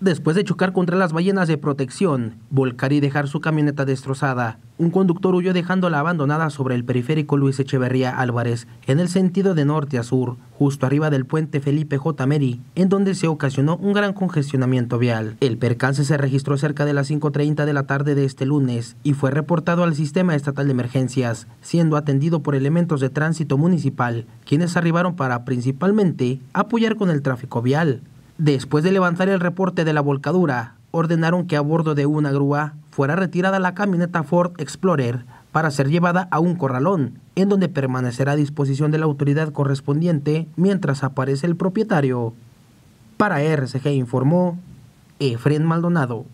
Después de chocar contra las ballenas de protección, volcar y dejar su camioneta destrozada, un conductor huyó dejándola abandonada sobre el periférico Luis Echeverría Álvarez, en el sentido de norte a sur, justo arriba del puente Felipe J. Meri, en donde se ocasionó un gran congestionamiento vial. El percance se registró cerca de las 5.30 de la tarde de este lunes y fue reportado al Sistema Estatal de Emergencias, siendo atendido por elementos de tránsito municipal, quienes arribaron para principalmente apoyar con el tráfico vial. Después de levantar el reporte de la volcadura, ordenaron que a bordo de una grúa fuera retirada la camioneta Ford Explorer para ser llevada a un corralón, en donde permanecerá a disposición de la autoridad correspondiente mientras aparece el propietario. Para RCG informó Efren Maldonado.